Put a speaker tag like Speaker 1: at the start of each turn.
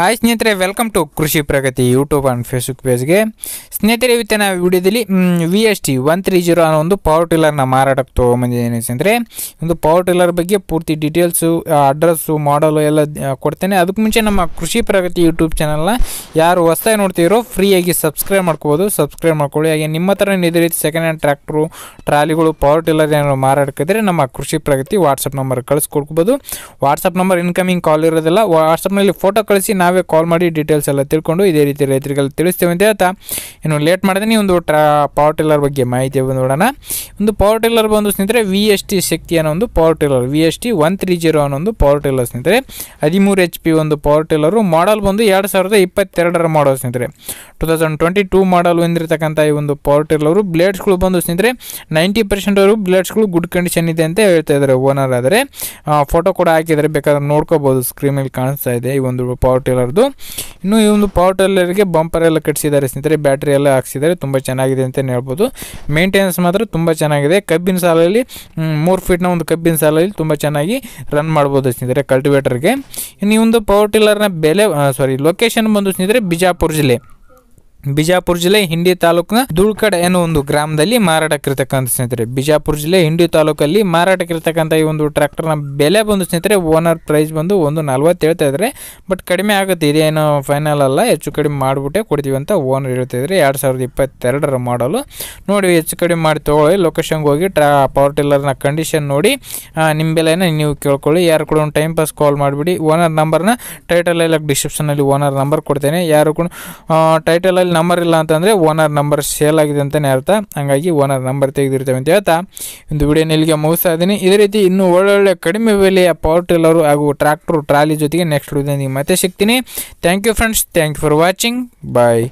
Speaker 1: hi ಸ್ನೇಹಿತರೆ welcome to Krishi Pragati YouTube and Facebook ಪೇಜ್ಗೆ ಸ್ನೇಹಿತರೆ ಇವತ್ತಿನ ವಿಡಿಯೋದಲ್ಲಿ V S T one three zero ಅನ್ನೋ ಒಂದು ಪವರ್ ಟಿಲ್ಲರ್ನ ಮಾರಾಟಕ್ಕೆ ತೊಗೊಂಬಂದಿದ್ದೇನೆ ಅಂದರೆ ಒಂದು ಪವರ್ ಟಿಲ್ಲರ್ ಬಗ್ಗೆ ಪೂರ್ತಿ ಡೀಟೇಲ್ಸು ಅಡ್ರೆಸ್ಸು ಮಾಡಲು ಎಲ್ಲ ಕೊಡ್ತೇನೆ ಅದಕ್ಕೆ ಮುಂಚೆ ನಮ್ಮ ಕೃಷಿ ಪ್ರಗತಿ ಯೂಟ್ಯೂಬ್ ಚಾನಲ್ನ ಯಾರು ಹೊಸ್ದಾಗಿ ನೋಡ್ತೀರೋ ಫ್ರೀಯಾಗಿ ಸಬ್ಸ್ಕ್ರೈಬ್ ಮಾಡ್ಕೋಬೋದು ಸಬ್ಸ್ಕ್ರೈಬ್ ಮಾಡ್ಕೊಳ್ಳಿ ಹಾಗೆ ನಿಮ್ಮ ಥರ ಇದೇ ರೀತಿ ಸೆಕೆಂಡ್ ಹ್ಯಾಂಡ್ ಟ್ರ್ಯಾಕ್ಟ್ರು ಟ್ರಾಲಿಗಳು ಪವರ್ ಟಿಲ್ಲರ್ ಏನಾದರೂ ಮಾರಾಟಕ್ಕಿದ್ರೆ ನಮ್ಮ ಕೃಷಿ ಪ್ರಗತಿ ವಾಟ್ಸಪ್ ನಂಬರ್ ಕಳಿಸ್ಕೊಡ್ಬೋದು ವಾಟ್ಸಪ್ ನಂಬರ್ ಇನ್ಕಮಿಂಗ್ ಕಾಲ್ ಇರೋದಿಲ್ಲ ವಾಟ್ಸಪ್ನಲ್ಲಿ ಫೋಟೋ ಕಳಿಸಿ ನಾವು ನಾವೇ ಕಾಲ್ ಮಾಡಿ ಡೀಟೇಲ್ಸ್ ಎಲ್ಲ ತಿಳ್ಕೊಂಡು ಇದೇ ರೀತಿ ರೈತರಿಗೆಲ್ಲ ತಿಳಿಸ್ತೇವೆ ಅಂತ ಹೇಳ್ತಾ ಇನ್ನು ಲೇಟ್ ಮಾಡಿದ್ರೆ ಒಂದು ಟ್ರಾ ಪವರ್ ಟಿಲ್ಲರ್ ಬಗ್ಗೆ ಮಾಹಿತಿ ನೋಡೋಣ ಒಂದು ಪವರ್ ಟಿಲ್ಲರ್ ಬಂದು ಸ್ನೇಹಿತರೆ ವಿ ಎಸ್ ಟಿ ಶಕ್ತಿ ಅನ್ನೋ ಒಂದು power tiller V S T one three zero ಅನ್ನೋ ಒಂದು ಪವರ್ ಟಿಲ್ಲರ್ ಸ್ನೇಹಿತರೆ ಹದಿಮೂರು ಎಚ್ ಪಿ ಒಂದು ಪವರ್ ಟಿಲ್ಲರು ಮಾಡಲ್ ಬಂದು ಎರಡು ಸಾವಿರದ ಇಪ್ಪತ್ತೆರಡರ ಮಾಡಲ್ ಸ್ನೇಹಿತರೆ two thousand twenty two model ಹೊಂದಿರತಕ್ಕಂಥ ಈ ಒಂದು ಪವರ್ ಟಿಲ್ಲರು ಬ್ಲೇಡ್ಸ್ಗಳು ಬಂದು ಸ್ನೇಹಿತರೆ ನೈಂಟಿ ಬ್ಲೇಡ್ಸ್ ಬ್ಲೇಡ್ಸ್ಗಳು ಗುಡ್ ಕಂಡೀಷನ್ ಇದೆ ಅಂತ ಹೇಳ್ತಾ ಇದ್ದಾರೆ ಓನರ್ ಆದರೆ ಫೋಟೋ ಕೂಡ ಹಾಕಿದರೆ ಬೇಕಾದ್ರೆ ನೋಡ್ಕೋಬೋದು ಸ್ಕ್ರೀನಲ್ಲಿ ಕಾಣಿಸ್ತಾ ಇದೆ ಈ ಒಂದು ಪವರ್ ಟೇಲರ್ದು ಇನ್ನು ಈ ಒಂದು ಪವರ್ ಟೇಲರ್ಗೆ ಬಂಪರ್ ಎಲ್ಲ ಕಟ್ಸಿದ್ದಾರೆ ಸ್ನೇಹಿತರೆ ಬ್ಯಾಟ್ರಿ ಎಲ್ಲ ಹಾಕ್ಸಿದ್ದಾರೆ ತುಂಬ ಚೆನ್ನಾಗಿದೆ ಅಂತಲೇ ಹೇಳ್ಬೋದು ಮೇಂಟೆನೆನ್ಸ್ ಮಾತ್ರ ತುಂಬ ಚೆನ್ನಾಗಿದೆ ಕಬ್ಬಿನ ಸಾಲಲ್ಲಿ ಮೂರು ಫೀಟ್ನ ಒಂದು ಕಬ್ಬಿನ ಸಾಲಲ್ಲಿ ತುಂಬ ಚೆನ್ನಾಗಿ ರನ್ ಮಾಡ್ಬೋದು ಸ್ನೇಹಿತರೆ ಕಲ್ಟಿವೇಟರ್ಗೆ ಇನ್ನು ಈ ಒಂದು ಪವರ್ ನ ಬೆಲೆ ಸಾರಿ ಲೊಕೇಶನ್ ಬಂದು ಸ್ನೇಹಿತರೆ ಬಿಜಾಪುರ ಜಿಲ್ಲೆ ಬಿಜಾಪುರ ಜಿಲ್ಲೆ ಹಿಂಡಿ ತಾಲೂಕಿನ ದುಳ್ಕಡ್ ಎನ್ನುವ ಒಂದು ಗ್ರಾಮದಲ್ಲಿ ಮಾರಾಟಕ್ಕಿರ್ತಕ್ಕಂಥ ಸ್ನೇಹಿತರೆ ಬಿಜಾಪುರ ಜಿಲ್ಲೆ ಹಿಂಡಿ ತಾಲೂಕಲ್ಲಿ ಮಾರಾಟಕ್ಕಿರ್ತಕ್ಕಂಥ ಈ ಒಂದು ಟ್ರ್ಯಾಕ್ಟರ್ನ ಬೆಲೆ ಬಂದು ಸ್ನೇಹಿತರೆ ಓನರ್ ಪ್ರೈಸ್ ಬಂದು ಒಂದು ನಲ್ವತ್ತು ಹೇಳ್ತಾ ಇದ್ದಾರೆ ಬಟ್ ಕಡಿಮೆ ಆಗುತ್ತೆ ಇದೇನು ಫೈನಲ್ ಅಲ್ಲ ಹೆಚ್ಚು ಕಡಿಮೆ ಮಾಡಿಬಿಟ್ಟೆ ಕೊಡ್ತೀವಿ ಅಂತ ಓನರ್ ಹೇಳ್ತಾ ಇದ್ದಾರೆ ಎರಡು ಸಾವಿರದ ಇಪ್ಪತ್ತೆರಡರ ಮಾಡಲು ನೋಡಿ ಹೆಚ್ಚು ಕಡಿಮೆ ಮಾಡಿ ತಗೊಳ್ಳಿ ಲೊಕೇಶನ್ಗೆ ಹೋಗಿ ಟ್ರಾ ಪವರ್ ಟಿಲ್ಲರ್ನ ಕಂಡೀಷನ್ ನೋಡಿ ನಿಮ್ಮ ಬೆಲೆನ ನೀವು ಕೇಳ್ಕೊಳ್ಳಿ ಯಾರು ಕೂಡ ಒಂದು ಟೈಮ್ ಪಾಸ್ ಕಾಲ್ ಮಾಡಿಬಿಡಿ ಓನರ್ ನಂಬರ್ನ ಟೈಟಲ್ ಡಿಸ್ಕ್ರಿಪ್ಷನ್ ಅಲ್ಲಿ ಓನರ್ ನಂಬರ್ ಕೊಡ್ತೇನೆ ಯಾರು ಕೂಡ ಟೈಟಲಲ್ಲಿ ನಂಬರ್ ಇಲ್ಲ ಅಂತಂದರೆ ಓನರ್ ನಂಬರ್ ಸೇಲ್ ಆಗಿದೆ ಅಂತಲೇ ಅರ್ಥ ಹಾಗಾಗಿ ಓನರ್ ನಂಬರ್ ತೆಗೆದಿರ್ತೇವೆ ಅಂತ ಹೇಳ್ತಾ ಒಂದು ವಿಡಿಯೋ ನಿಲ್ಲಿಗೆ ಮುಗಿಸ್ತಾ ಇದ್ದೀನಿ ಇದೇ ರೀತಿ ಇನ್ನೂ ಒಳ್ಳೊಳ್ಳೆ ಕಡಿಮೆ ಬೆಲೆಯ ಪವರ್ ಟ್ರಿಲ್ಲರು ಹಾಗೂ ಟ್ರ್ಯಾಕ್ಟ್ರು ಟ್ರಾಲಿ ಜೊತೆಗೆ ನೆಕ್ಸ್ಟ್ ವಿಡಿಯೋದಲ್ಲಿ ಮತ್ತೆ ಸಿಗ್ತೀನಿ thank you friends thank you for watching bye